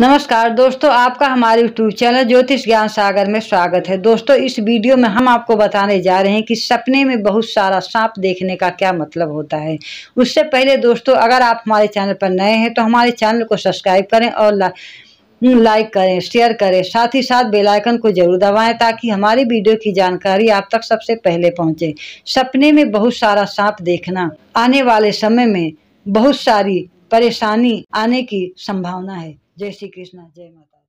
नमस्कार दोस्तों आपका हमारे यूट्यूब चैनल ज्योतिष ज्ञान सागर में स्वागत है दोस्तों इस वीडियो में हम आपको बताने जा रहे हैं कि सपने में बहुत सारा सांप देखने का क्या मतलब होता है उससे पहले दोस्तों अगर आप हमारे चैनल पर नए हैं तो हमारे चैनल को सब्सक्राइब करें और ला, लाइक करें शेयर करें साथ ही साथ बेल आइकन को जरूर दबाएं ताकि हमारी वीडियो की जानकारी आप तक सबसे पहले पहुंचे सपने में बहुत सारा सांप देखना आने वाले समय में बहुत सारी परेशानी आने की संभावना है जय श्री कृष्ण जय माता